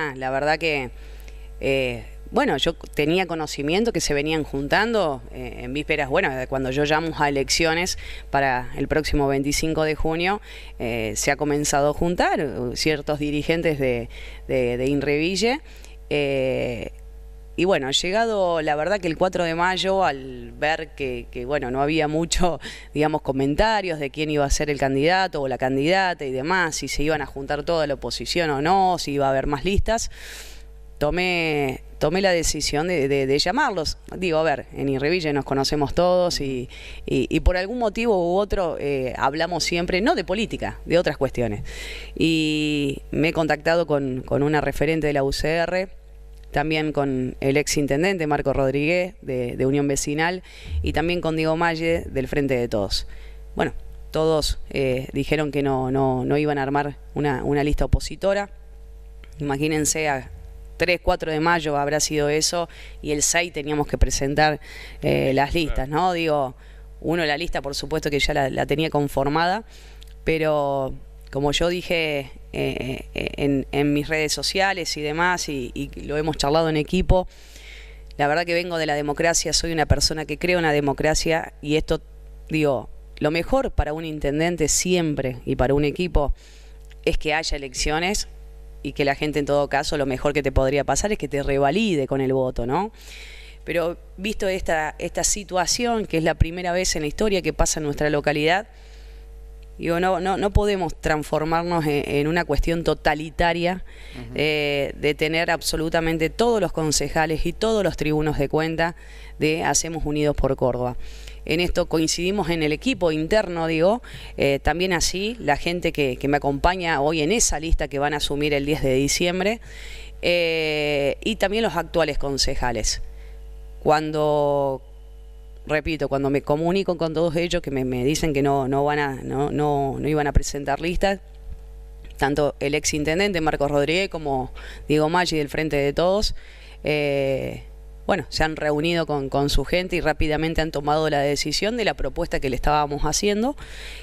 Ah, la verdad que, eh, bueno, yo tenía conocimiento que se venían juntando eh, en vísperas, bueno, cuando yo llamo a elecciones para el próximo 25 de junio, eh, se ha comenzado a juntar ciertos dirigentes de, de, Inreville. Y bueno, llegado la verdad que el 4 de mayo, al ver que, bueno, no había mucho, digamos, comentarios de quién iba a ser el candidato o la candidata y demás, si se iban a juntar toda la oposición o no, si iba a haber más listas, tomé, tomé la decisión de, llamarlos. Digo, a ver, en Irreville nos conocemos todos y, por algún motivo u otro eh, hablamos siempre, no de política, de otras cuestiones. Y me he contactado con, con una referente de la UCR también con el ex intendente Marco Rodríguez de, Unión Vecinal y también con Diego Malle del Frente de Todos. Bueno, todos eh, dijeron que no, no, iban a armar una, lista opositora. Imagínense a, 3, 4 de mayo habrá sido eso, y el 6 teníamos que presentar eh, las listas, ¿no? Digo, uno la lista por supuesto que ya la, la tenía conformada, pero como yo dije eh, eh, en, mis redes sociales y demás, y, lo hemos charlado en equipo. La verdad que vengo de la democracia, soy una persona que creo en la democracia y esto, digo, lo mejor para un intendente siempre y para un equipo es que haya elecciones y que la gente en todo caso lo mejor que te podría pasar es que te revalide con el voto, ¿no? Pero visto esta, esta situación, que es la primera vez en la historia que pasa en nuestra localidad, Digo, no, no, no podemos transformarnos en, una cuestión totalitaria eh, de tener absolutamente todos los concejales y todos los tribunos de cuenta de Hacemos Unidos por Córdoba. En esto coincidimos en el equipo interno, digo, eh, también así la gente que, me acompaña hoy en esa lista que van a asumir el 10 de diciembre eh, y también los actuales concejales. Cuando repito, cuando me comunico con todos ellos, que me, dicen que no, no, van a, no, iban a presentar listas, tanto el ex intendente Marcos Rodríguez como Diego Maggi del Frente de Todos, eh, bueno, se han reunido con, su gente y rápidamente han tomado la decisión de la propuesta que le estábamos haciendo,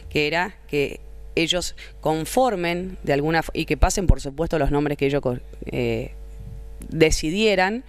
que era que ellos conformen de alguna y que pasen, por supuesto, los nombres que ellos eh, decidieran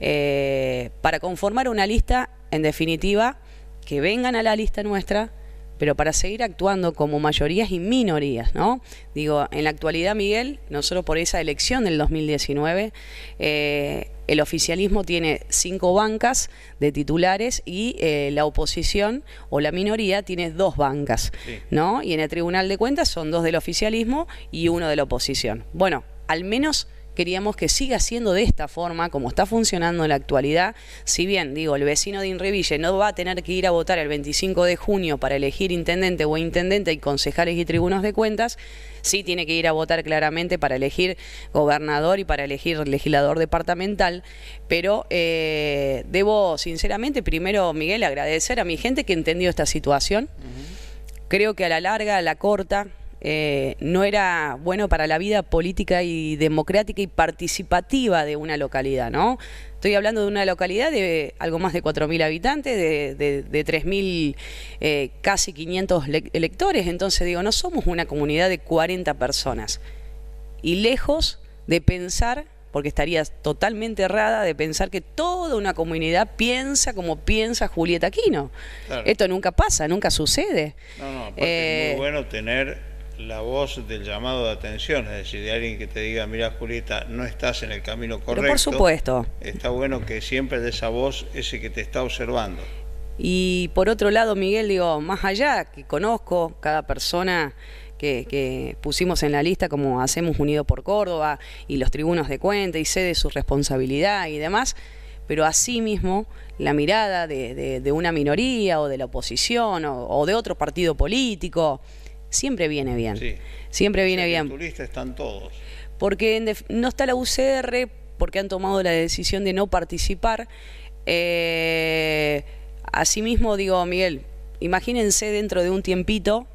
eh, para conformar una lista, en definitiva, que vengan a la lista nuestra, pero para seguir actuando como mayorías y minorías, ¿no? Digo, en la actualidad, Miguel, nosotros por esa elección del 2019, eh, el oficialismo tiene cinco bancas de titulares y eh, la oposición o la minoría tiene dos bancas, ¿no? Y en el Tribunal de Cuentas son dos del oficialismo y uno de la oposición. Bueno, al menos queríamos que siga siendo de esta forma, como está funcionando en la actualidad. Si bien, digo, el vecino de Inreville no va a tener que ir a votar el 25 de junio para elegir intendente o intendente y concejales y tribunos de cuentas, sí tiene que ir a votar claramente para elegir gobernador y para elegir legislador departamental. Pero eh, debo, sinceramente, primero, Miguel, agradecer a mi gente que entendió esta situación. Creo que a la larga, a la corta, eh, no era bueno para la vida política y democrática y participativa de una localidad, ¿no? Estoy hablando de una localidad de algo más de 4.000 habitantes, de, de, de 3.000, eh, casi 500 electores. Entonces digo, no somos una comunidad de 40 personas. Y lejos de pensar, porque estaría totalmente errada, de pensar que toda una comunidad piensa como piensa Julieta Aquino. Esto nunca pasa, nunca sucede. No, no, aparte es muy eh, bueno tener la voz del llamado de atención, es decir, de alguien que te diga, mira Julieta, no estás en el camino correcto. por supuesto. Está bueno que siempre de esa voz ese que te está observando. Y por otro lado, Miguel, digo, más allá que conozco cada persona que, pusimos en la lista, como hacemos Unido por Córdoba y los tribunos de cuenta y sé de su responsabilidad y demás, pero asimismo la mirada de, una minoría o de la oposición o de otro partido político siempre viene bien. Siempre viene bien. Los turistas están todos. Porque no está la UCR, porque han tomado la decisión de no participar. Eh, asimismo, digo, Miguel, imagínense dentro de un tiempito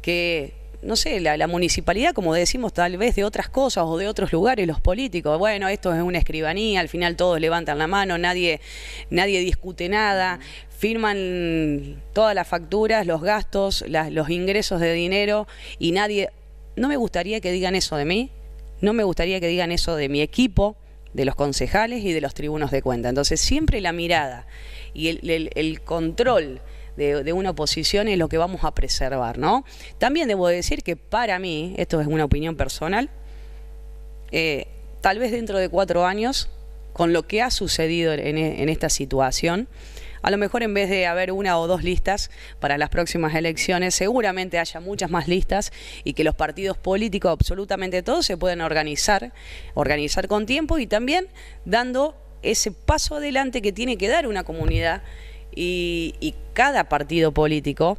que, no sé, la, municipalidad, como decimos, tal vez de otras cosas o de otros lugares, los políticos, bueno, esto es una escribanía, al final todos levantan la mano, nadie, nadie discute nada, firman todas las facturas, los gastos, los ingresos de dinero y nadie... No me gustaría que digan eso de mí, no me gustaría que digan eso de mi equipo, de los concejales y de los tribunos de cuenta. Entonces siempre la mirada y el, control de, una oposición es lo que vamos a preservar, ¿no? También debo decir que para mí, esto es una opinión personal, eh, tal vez dentro de cuatro años, con lo que ha sucedido en esta situación, a lo mejor en vez de haber una o dos listas para las próximas elecciones, seguramente haya muchas más listas y que los partidos políticos, absolutamente todos, se puedan organizar, organizar con tiempo y también dando ese paso adelante que tiene que dar una comunidad y, cada partido político.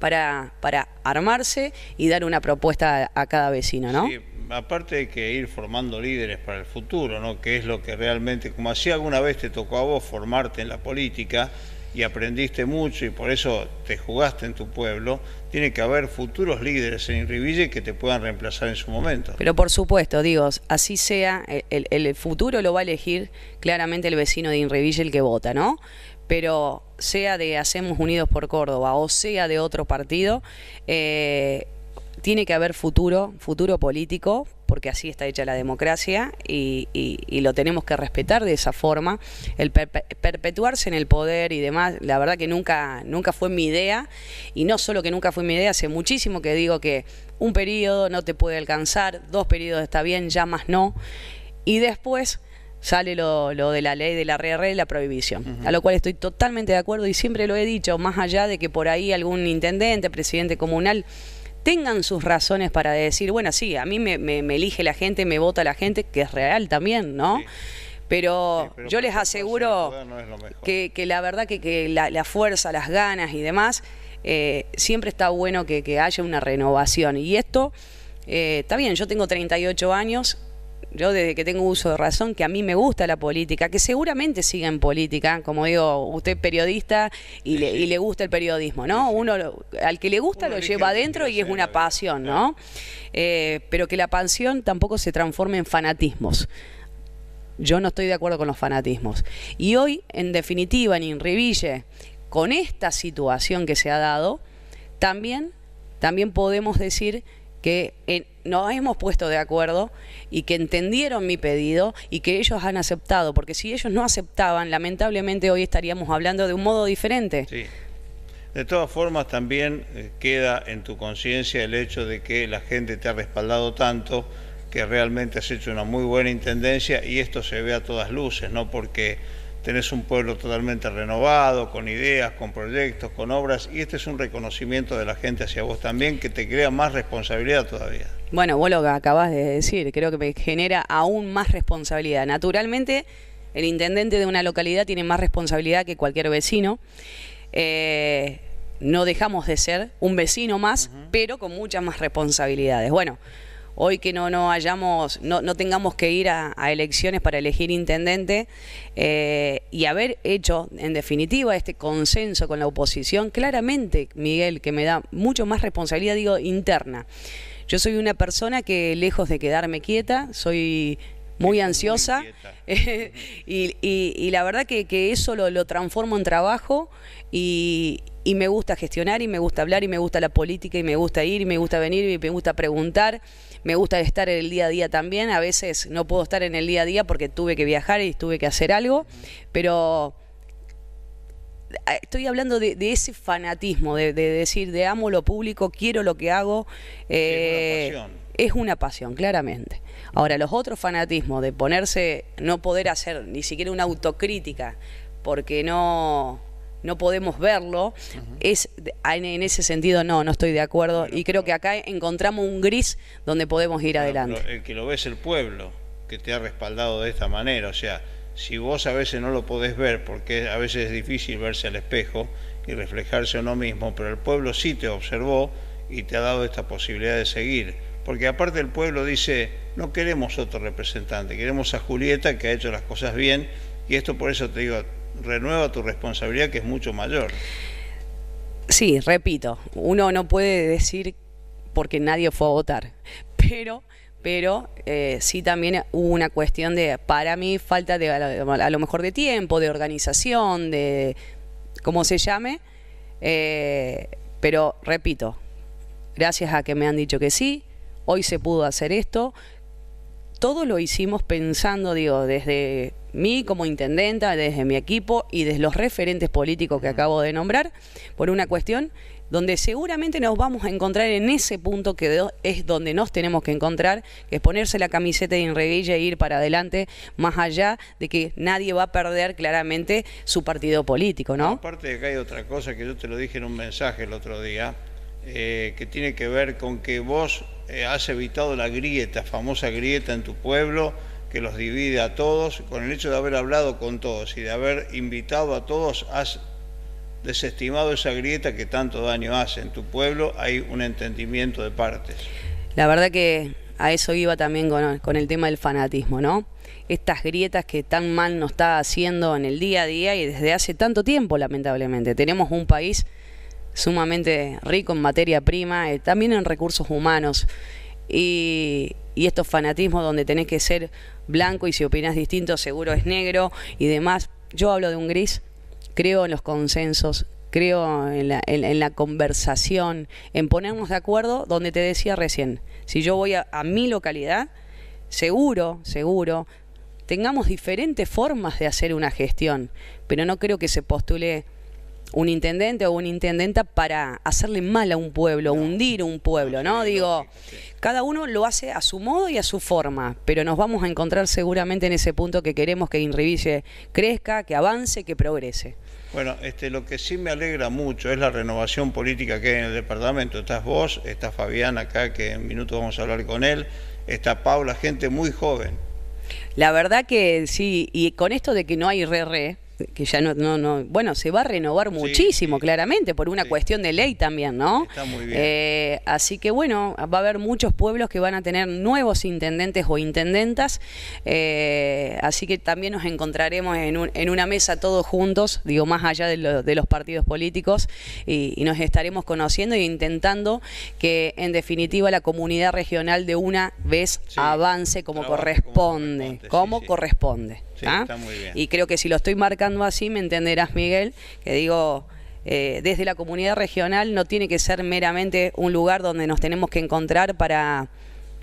Para, para, armarse y dar una propuesta a, cada vecino, ¿no? aparte de que ir formando líderes para el futuro, ¿no? que es lo que realmente, como hacía alguna vez te tocó a vos formarte en la política y aprendiste mucho y por eso te jugaste en tu pueblo, tiene que haber futuros líderes en Inriville que te puedan reemplazar en su momento. Pero por supuesto, digo, así sea, el, futuro lo va a elegir claramente el vecino de Inriville el que vota, ¿no? Pero sea de Hacemos Unidos por Córdoba o sea de otro partido, eh, tiene que haber futuro, futuro político, porque así está hecha la democracia y, lo tenemos que respetar de esa forma. El perpetuarse en el poder y demás, la verdad que nunca, nunca fue mi idea, y no solo que nunca fue mi idea, hace muchísimo que digo que un periodo no te puede alcanzar, dos periodos está bien, ya más no, y después sale lo, de la ley de la RR y la prohibición, a lo cual estoy totalmente de acuerdo y siempre lo he dicho, más allá de que por ahí algún intendente, presidente comunal tengan sus razones para decir, bueno, sí, a mí me, elige la gente, me vota la gente, que es real también, ¿no? Pero, yo les aseguro que, la verdad que, la, fuerza, las ganas y demás, eh, siempre está bueno que, haya una renovación. Y esto, eh, está bien, yo tengo 38 años, yo desde que tengo uso de razón, que a mí me gusta la política, que seguramente siga en política, como digo, usted periodista y le, gusta el periodismo, ¿no? Uno al que le gusta lo lleva adentro y es una pasión, ¿no? Eh, pero que la pasión tampoco se transforme en fanatismos. Yo no estoy de acuerdo con los fanatismos. Y hoy, en definitiva, en Inriville, con esta situación que se ha dado, también, también podemos decir que nos hemos puesto de acuerdo y que entendieron mi pedido y que ellos han aceptado, porque si ellos no aceptaban, lamentablemente hoy estaríamos hablando de un modo diferente. Sí. De todas formas, también eh, queda en tu conciencia el hecho de que la gente te ha respaldado tanto, que realmente has hecho una muy buena intendencia y esto se ve a todas luces, ¿no? Porque tenés un pueblo totalmente renovado, con ideas, con proyectos, con obras, y este es un reconocimiento de la gente hacia vos también que te crea más responsabilidad todavía. Bueno, vos lo acabas de decir, creo que me genera aún más responsabilidad. Naturalmente, el intendente de una localidad tiene más responsabilidad que cualquier vecino. Eh, no dejamos de ser un vecino más, pero con muchas más responsabilidades. Bueno, hoy que no, no hayamos, no, no tengamos que ir a, elecciones para elegir intendente eh, y haber hecho, en definitiva, este consenso con la oposición, claramente, Miguel, que me da mucho más responsabilidad, digo, interna. Yo soy una persona que, lejos de quedarme quieta, soy muy ansiosa y, y, y, la verdad que, eso lo, lo, transformo en trabajo y, y, me gusta gestionar y me gusta hablar y me gusta la política y me gusta ir y me gusta venir y me gusta preguntar me gusta estar en el día a día también. A veces no puedo estar en el día a día porque tuve que viajar y tuve que hacer algo, pero eh, estoy hablando de, ese fanatismo, de, decir, de amo lo público, quiero lo que hago. es, una eh, es una pasión, claramente. Ahora, los otros fanatismos de ponerse, no poder hacer ni siquiera una autocrítica, porque no no podemos verlo. es, en, ese sentido no, no estoy de acuerdo y creo que acá encontramos un gris donde podemos ir adelante. El que lo ve es el pueblo, que te ha respaldado de esta manera, o sea, si vos a veces no lo podés ver, porque a veces es difícil verse al espejo y reflejarse uno mismo, pero el pueblo sí te observó y te ha dado esta posibilidad de seguir. Porque aparte el pueblo dice, no queremos otro representante, queremos a Julieta que ha hecho las cosas bien, y esto por eso te digo, renueva tu responsabilidad que es mucho mayor. Sí, repito, uno no puede decir porque nadie fue a votar, pero pero eh, sí también hubo una cuestión de, para mí, falta de, a lo mejor de tiempo, de organización, de cómo se llame, eh, pero repito, gracias a que me han dicho que sí, hoy se pudo hacer esto, todo lo hicimos pensando, digo, desde mí como intendenta, desde mi equipo y desde los referentes políticos que acabo de nombrar, por una cuestión donde seguramente nos vamos a encontrar en ese punto que es donde nos tenemos que encontrar, que es ponerse la camiseta de Inreguilla e ir para adelante, más allá de que nadie va a perder claramente su partido político, ¿no? Aparte de que hay otra cosa que yo te lo dije en un mensaje el otro día, eh, que tiene que ver con que vos eh, has evitado la grieta, famosa grieta en tu pueblo, que los divide a todos, con el hecho de haber hablado con todos y de haber invitado a todos, has desestimado esa grieta que tanto daño hace. En tu pueblo hay un entendimiento de partes. La verdad que a eso iba también con, el tema del fanatismo, ¿no? Estas grietas que tan mal nos está haciendo en el día a día y desde hace tanto tiempo, lamentablemente. Tenemos un país sumamente rico en materia prima, eh, también en recursos humanos y, estos fanatismos donde tenés que ser blanco y si opinas distinto seguro es negro y demás. Yo hablo de un gris, creo en los consensos, creo en la, conversación, en ponernos de acuerdo donde te decía recién. Si yo voy a mi localidad, seguro, seguro, tengamos diferentes formas de hacer una gestión, pero no creo que se postule un intendente o una intendenta para hacerle mal a un pueblo, hundir un pueblo, ¿no? Digo, cada uno lo hace a su modo y a su forma, pero nos vamos a encontrar seguramente en ese punto que queremos que Inriville crezca, que avance, que progrese. Bueno, este, lo que sí me alegra mucho es la renovación política que hay en el departamento. Estás vos, está Fabián acá, que en minutos vamos a hablar con él, está Paula, gente muy joven. La verdad que sí, y con esto de que no hay re-re, que ya no, bueno, se va a renovar muchísimo, claramente, por una cuestión de ley también, ¿no? Está muy bien. Eh, así que bueno, va a haber muchos pueblos que van a tener nuevos intendentes o intendentas, eh, así que también nos encontraremos en, una mesa todos juntos, digo, más allá de, los partidos políticos, y, nos estaremos conociendo e intentando que en definitiva la comunidad regional de una vez avance como corresponde. Como corresponde. ¿Ah? Y creo que si lo estoy marcando así, me entenderás, Miguel, que digo, eh, desde la comunidad regional no tiene que ser meramente un lugar donde nos tenemos que encontrar para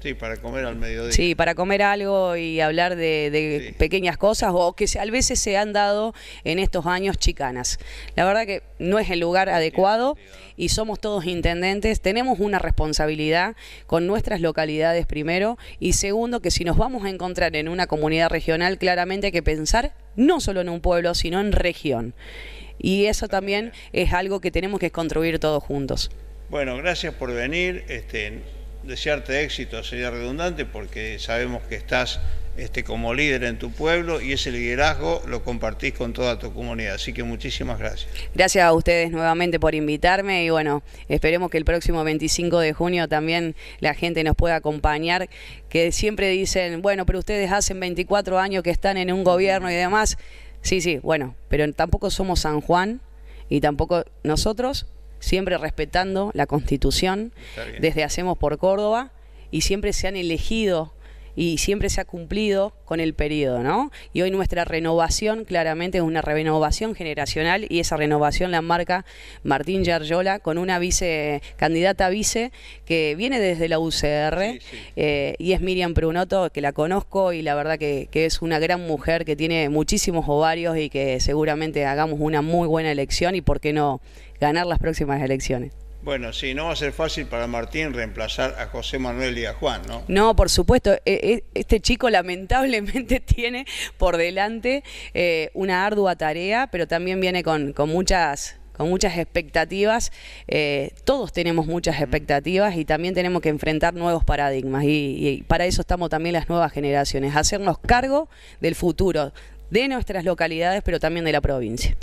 Sí, para comer al mediodía. Sí, para comer algo y hablar de, pequeñas cosas o que a veces se han dado en estos años chicanas. La verdad que no es el lugar adecuado y somos todos intendentes. Tenemos una responsabilidad con nuestras localidades primero y segundo que si nos vamos a encontrar en una comunidad regional, claramente hay que pensar no solo en un pueblo, sino en región. Y eso también es algo que tenemos que construir todos juntos. Bueno, gracias por venir. Este, desearte éxito sería redundante porque sabemos que estás este, como líder en tu pueblo y ese liderazgo lo compartís con toda tu comunidad. Así que muchísimas gracias. Gracias a ustedes nuevamente por invitarme y bueno, esperemos que el próximo 25 de junio también la gente nos pueda acompañar, que siempre dicen, bueno, pero ustedes hacen 24 años que están en un gobierno y demás. Sí, sí, bueno, pero tampoco somos San Juan y tampoco nosotros siempre respetando la constitución, desde Hacemos por Córdoba, y siempre se han elegido y siempre se ha cumplido con el periodo, ¿no? Y hoy nuestra renovación claramente es una renovación generacional y esa renovación la marca Martín Yarjola con una vice, candidata vice que viene desde la UCR eh, y es Miriam Prunoto, que la conozco y la verdad que es una gran mujer que tiene muchísimos ovarios y que seguramente hagamos una muy buena elección y por qué no ganar las próximas elecciones. Bueno, sí, no va a ser fácil para Martín reemplazar a José Manuel y a Juan, ¿no? No, por supuesto. E, e, este chico lamentablemente tiene por delante eh, una ardua tarea, pero también viene con, muchas con muchas expectativas. Eh, todos tenemos muchas expectativas y también tenemos que enfrentar nuevos paradigmas. Y, y para eso estamos también las nuevas generaciones, hacernos cargo del futuro de nuestras localidades, pero también de la provincia.